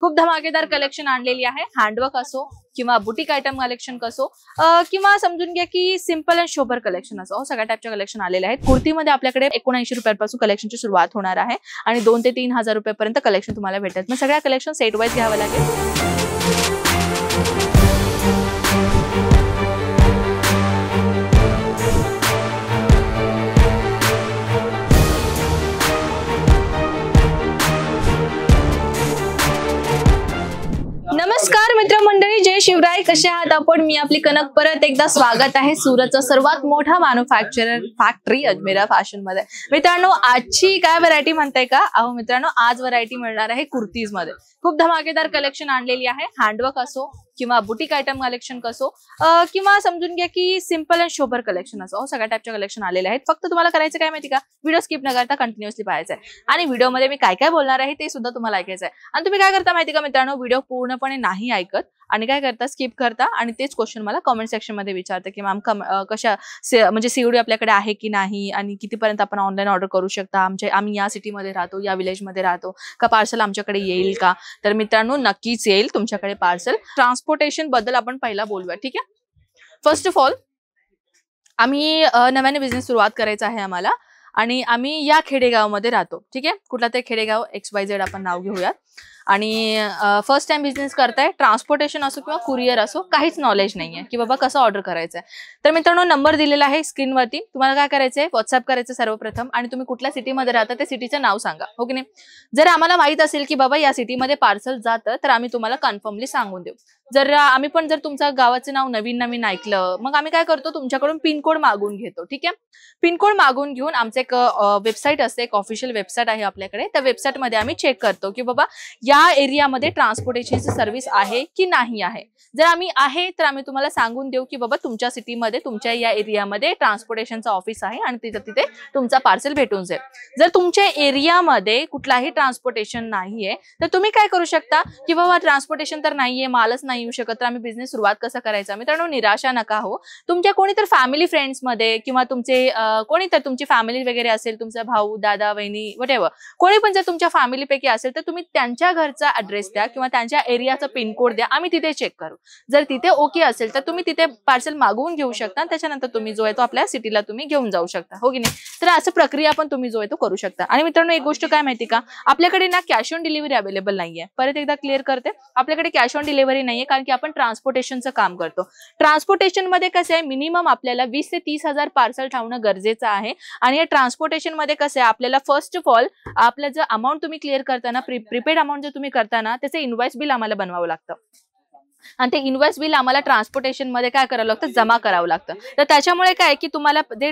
खूप धमाकेदार कलेक्शन आणलेली आहे हँडवर्क असो किंवा बुटीक आयटम कलेक्शन असो किंवा समजून घ्या की सिंपल अँड शोभर कलेक्शन असो हो, सगळ्या टाईपच्या कलेक्शन आलेले आहेत कुर्तीमध्ये आपल्याकडे एकोणऐंशी रुपयापासून कलेक्शनची सुरुवात होणार आहे आणि दोन ते तीन हजार रुपयापर्यंत कलेक्शन तुम्हाला भेटत मग सगळ्या कलेक्शन सेट वाईज घ्यावं लागेल शिवराय कसे आहात आपण मी आपली कनक परत एकदा स्वागत आहे सुरतचा सर्वात मोठा मॅन्युफॅक्चर फॅक्टरी अजमेरा फॅशन मध्ये मित्रांनो आजची काय व्हरायटी म्हणताय का अहो मित्रांनो आज व्हरायटी मिळणार आहे कुर्तीज मध्ये खूप धमाकेदार कलेक्शन आणलेली आहे हँडवर्क असो किंवा बुटीक आयटम कलेक्शन कसो किंवा समजून घ्या की सिम्पल अँड शोभर कलेक्शन असो सगळ्या टाईपच्या कलेक्शन आलेले आहेत फक्त तुम्हाला करायचं काय माहिती का व्हिडिओ स्किप न करता कंटिन्युअसली पाहायचं आहे आणि व्हिडिओमध्ये मी काय काय बोलणार आहे ते सुद्धा तुम्हाला ऐकायचं आहे आणि तुम्ही काय करता माहिती का मित्रांनो व्हिडिओ पूर्णपणे नाही ऐकत आणि काय करता स्किप करता आणि तेच क्वेश्चन मला कमेंट सेक्शनमध्ये विचारतं की मॅम कम कशा म्हणजे सीओडी आपल्याकडे आहे की नाही आणि कितीपर्यंत आपण ऑनलाईन ऑर्डर करू शकता आमच्या आम्ही या सिटीमध्ये राहतो या विलेजमध्ये राहतो का पार्सल आमच्याकडे येईल का तर मित्रांनो नक्कीच येईल तुमच्याकडे पार्सल ट्रान्सपोर्टेशन बद्दल आपण पहिला बोलूया ठीक आहे फर्स्ट ऑफ ऑल आम्ही नव्याने बिझनेस सुरुवात करायचा आहे आम्हाला आणि आम्ही या खेडेगावमध्ये राहतो ठीक आहे कुठला तरी खेडेगाव एक्स वाय झेड आपण नाव घेऊयात आणि फर्स्ट टाइम बिझनेस करताय ट्रान्सपोर्टेशन असो किंवा कुरिअर असो काहीच नॉलेज नाही आहे की बाबा कसं ऑर्डर करायचं आहे तर मित्रांनो नंबर दिलेला आहे स्क्रीनवरती तुम्हाला काय करायचंय आहे व्हॉट्सअप करायचं सर्वप्रथम आणि तुम्ही कुठल्या सिटीमध्ये राहता त्या सिटीचं नाव सांगा ओके हो नाही जर आम्हाला माहित असेल की बाबा या सिटीमध्ये पार्सल जातं तर आम्ही तुम्हाला कन्फर्मली सांगून देऊ जर आम्ही पण जर तुमचं गावाचं नाव नवीन नवीन ऐकलं मग आम्ही काय करतो तुमच्याकडून पिनकोड मागून घेतो ठीक आहे पिनकोड मागून घेऊन आमचं एक वेबसाईट असते एक ऑफिशियल वेबसाईट आहे आपल्याकडे त्या वेबसाईटमध्ये आम्ही चेक करतो की बाबा या एरियामध्ये ट्रान्सपोर्टेशनची सर्व्हिस आहे की नाही आहे जर आम्ही आहे तर आम्ही तुम्हाला सांगून देऊ की बाबा तुमच्या सिटीमध्ये तुमच्या या एरियामध्ये ट्रान्सपोर्टेशनचं ऑफिस आहे आणि तिथं तिथे तुमचा पार्सल भेटून जाईल जर तुमच्या एरियामध्ये कुठलाही ट्रान्सपोर्टेशन नाहीये तर तुम्ही काय करू शकता की बाबा ट्रान्सपोर्टेशन तर नाहीये मालच नाही नाही येऊ शकत तर आम्ही बिझनेस सुरुवात कसा करायचा मित्रांनो निराशा नका हो तुमच्या कोणीतर फॅमिली फ्रेंड्समध्ये किंवा तुमचे कोणीतर तुमची फॅमिली वगैरे असेल तुमचा भाऊ दादा वहिनी वटेवर कोणी पण जर तुमच्या फॅमिलीपैकी असेल तर तुम्ही त्यांच्या घरचा ऍड्रेस द्या किंवा त्यांच्या एरियाचा पिनकोड द्या आम्ही तिथे चेक करू जर तिथे ओके असेल तर तुम्ही तिथे पार्सल मागवून घेऊ शकता त्याच्यानंतर तुम्ही जो आहे तो आपल्या सिटीला तुम्ही घेऊन जाऊ शकता हो की नाही तर असं प्रक्रिया पण तुम्ही जो आहे तो करू शकता आणि मित्रांनो एक गोष्ट काय माहिती का आपल्याकडे ना कॅश ऑन डिलिव्हरी अवेलेबल नाहीये परत एकदा क्लिअर करते आपल्याकडे कॅश ऑन डिलिव्हरी नाहीये कारण की आपण ट्रान्सपोर्टेशनचं काम करतो मध्ये कसं आहे मिनिमम आपल्याला वीस ते तीस हजार पार्सल ठेवणं गरजेचं आहे आणि या मध्ये कसं आहे आपल्याला फर्स्ट ऑफ ऑल आपलं जर अमाऊंट तुम्ही क्लिअर करताना प्रिपेड अमाऊंट जर तुम्ही करताना त्याचं इन्व्हॉइस बिल आम्हाला बनवावं लागतं आणि ते इन्व्हेस्ट बिल आम्हाला ट्रान्सपोर्टेशनमध्ये काय करावं लागतं जमा करावं लागतं तर त्याच्यामुळे काय की तुम्हाला जे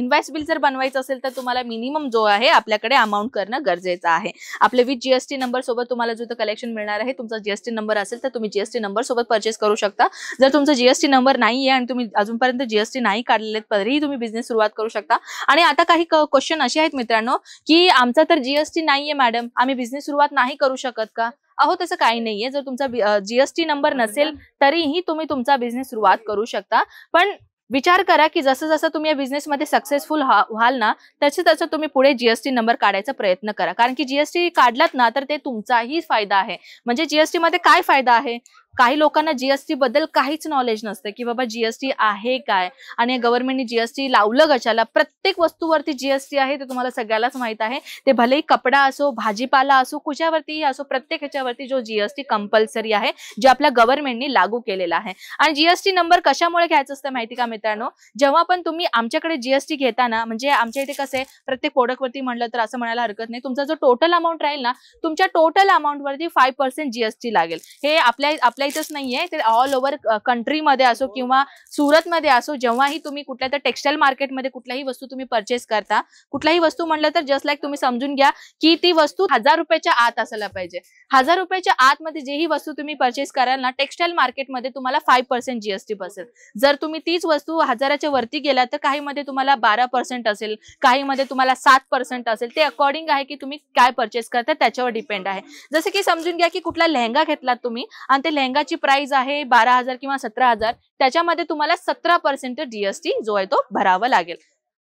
इन्व्हेस्ट बिल जर बनवायचं असेल तर तुम्हाला मिनिमम जो आहे आपल्याकडे अमाऊंट करणं गरजेचं आहे आपले विथ जीएसटी नंबर सोबत तुम्हाला जो कलेक्शन मिळणार आहे तुमचा जीएसटी नंबर असेल तर तुम्ही जीएसटी नंबर सोबत परचेस करू शकता जर तुमचा जीएसटी नंबर नाही आहे आणि तुम्ही अजूनपर्यंत जीएसटी नाही काढलेले तरीही तुम्ही बिझनेस सुरुवात करू शकता आणि आता काही क्वेश्चन असे आहेत मित्रांनो की आमचा तर जीएसटी नाहीये मॅडम आम्ही बिझनेस सुरुवात नाही करू शकत का अहो तसं काही नाहीये जर तुमचा जीएसटी नंबर नसेल तरीही तुम्ही तुमचा बिझनेस सुरुवात करू शकता पण विचार करा की जसं जसं तुम्ही या बिझनेसमध्ये सक्सेसफुल व्हाल ना तसं तसं तुम्ही पुढे जीएसटी नंबर काढायचा प्रयत्न करा कारण की जीएसटी काढलात ना तर ते तुमचाही फायदा आहे म्हणजे जीएसटी मध्ये काय फायदा आहे काही लोकांना जीएसटी बद्दल काहीच नॉलेज नसतं की बाबा जीएसटी आहे काय आणि गव्हर्नमेंटने जीएसटी लावलं कशाला प्रत्येक वस्तूवरती जीएसटी आहे ते तुम्हाला सगळ्यालाच माहित आहे ते भलेही कपडा असो भाजीपाला असो कुशावरतीही असो प्रत्येक ह्याच्यावरती जो जीएसटी कंपल्सरी आहे जे आपल्या गव्हर्नमेंटने लागू केलेला आहे आणि जीएसटी नंबर कशामुळे घ्यायचं असतं माहिती का मित्रांनो जेव्हा पण तुम्ही आमच्याकडे जीएसटी घेताना म्हणजे आमच्या इथे कसं आहे प्रत्येक प्रोडक्टवरती म्हणलं तर असं म्हणायला हरकत नाही तुमचा जो टोटल अमाऊंट राहील ना तुमच्या टोटल अमाऊंटवरती फाईव्ह पर्सेंट जीएसटी लागेल हे आपल्या आपल्या मुंबईतच नाहीये ते ऑल ओव्हर कंट्रीमध्ये असो हो. किंवा सुरतमध्ये असो जेव्हाही तुम्ही कुठल्या तर टेक्स्टाईल मार्केटमध्ये कुठल्याही वस्तू तुम्ही परचेस करता कुठल्याही वस्तू म्हणलं तर जस्ट लाईक तुम्ही समजून घ्या की ती वस्तू हजार रुपयाच्या आत असायला पाहिजे हजार रुपयाच्या आतमध्ये जेही वस्तू तुम्ही परचेस कराल ना टेक्स्टाईल मार्केटमध्ये तुम्हाला फाईव्ह पर्सेंट जीएसटी बसेल जर तुम्ही तीच वस्तू हजाराच्या वरती गेला तर काही मध्ये तुम्हाला बारा पर्सेंट असेल काही मध्ये तुम्हाला सात पर्सेंट असेल ते अकॉर्डिंग आहे की तुम्ही काय परचेस करता त्याच्यावर डिपेंड आहे जसं की समजून घ्या की कुठला लेहंगा घेतला तुम्ही आणि ते लेहंगाची प्राइस आहे बारा हजार किंवा सतरा हजार त्याच्यामध्ये तुम्हाला सतरा पर्सेंट जीएसटी जो आहे तो भरावा लागेल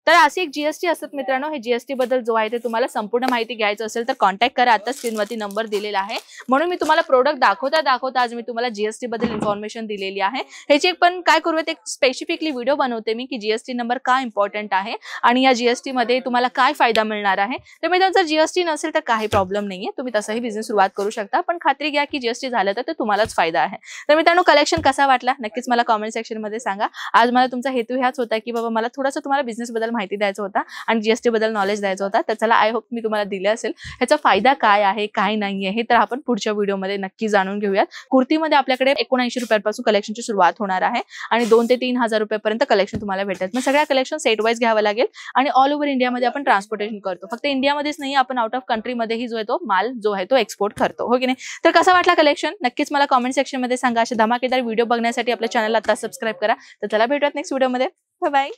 तर अशी एक जीएसटी असतात मित्रांनो हे जीएसटी बद्दल जो आहे ते तुम्हाला संपूर्ण माहिती घ्यायचं असेल तर कॉन्टॅक्ट करा आता स्क्रीनवरती नंबर दिलेला आहे म्हणून मी तुम्हाला प्रोडक्ट दाखवता दाखवता आज मी तुम्हाला जीएसटी बद्दल इन्फॉर्मेशन दिलेली आहे ह्याची एक पण काय करूयात एक स्पेसिफिकली व्हिडिओ बनवते मी की जीएसटी नंबर का इम्पॉर्टंट आहे आणि या जीएसटी मध्ये तुम्हाला काय फायदा मिळणार आहे तर मित्रांनो जर जीएसटी नसेल तर काही प्रॉब्लेम नाहीये तुम्ही तसंही बिझनेस सुरुवात करू शकता पण खात्री घ्या की जीएसटी झालं तर तुम्हालाच फायदा आहे तर मित्रांनो कलेक्शन कसा वाटला नक्कीच मला कॉमेंट सेक्शनमध्ये सांगा आज मला तुमचा हेतू ह्याच होता की बाबा मला थोडासा तुम्हाला बिझनेस बद्दल माहिती द्यायचा होता आणि जीएसटी बद्दल नॉलेज द्यायचं होता तर चला आय होप मी तुम्हाला दिले असेल ह्याचा फायदा काय आहे काय नाही आहे हे तर आपण पुढच्या व्हिडिओमध्ये नक्की जाणून घेऊयात कुर्तीमध्ये आपल्याकडे एकोणऐंशी रुपयांपासून कलेक्शनची सुरुवात होणार आहे आणि दोन ते तीन हजार रुपयापर्यंत कलेक्शन तुम्हाला भेटत मग सगळ्या कलेक्शन सेट वाईज घ्यावं लागेल आणि ऑल ओव्हर इंडियामध्ये आपण ट्रान्सपोर्टेशन करतो फक्त इंडियामध्येच नाही आपण आउट ऑफ कंट्रीमध्येही जो आहे तो माल जो आहे तो एक्सपोर्ट करतो हो की नाही तर कसा वाटला कलेक्शन नक्कीच मला कॉमेंट सेक्शनमध्ये सांगा अशा धमाकेदार व्हिडिओ बघण्यासाठी आपल्या चॅनल आता सबस्क्राईब करा तर त्याला भेटूयात नेक्स्ट व्हिडिओमध्ये बाय